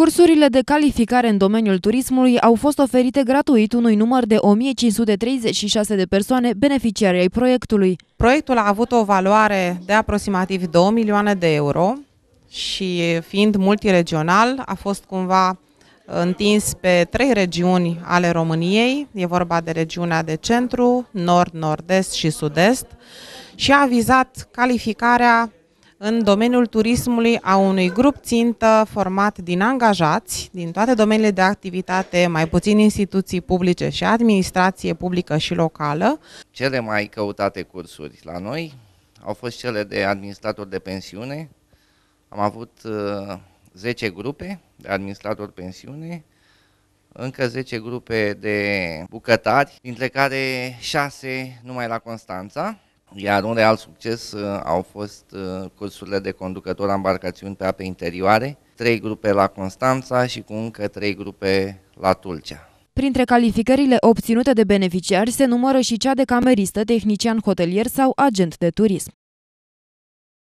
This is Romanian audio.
Cursurile de calificare în domeniul turismului au fost oferite gratuit unui număr de 1536 de persoane beneficiare ai proiectului. Proiectul a avut o valoare de aproximativ 2 milioane de euro și fiind multiregional a fost cumva uh, întins pe trei regiuni ale României, e vorba de regiunea de centru, nord, nord-est și sud-est și a vizat calificarea în domeniul turismului a unui grup țintă format din angajați din toate domeniile de activitate, mai puțin instituții publice și administrație publică și locală. Cele mai căutate cursuri la noi au fost cele de administrator de pensiune. Am avut 10 uh, grupe de administrator pensiune, încă 10 grupe de bucătari, dintre care 6 numai la Constanța iar un real succes uh, au fost uh, cursurile de conducător a ambarcațiuni pe ape interioare, trei grupe la Constanța și cu încă trei grupe la Tulcea. Printre calificările obținute de beneficiari se numără și cea de cameristă, tehnician hotelier sau agent de turism.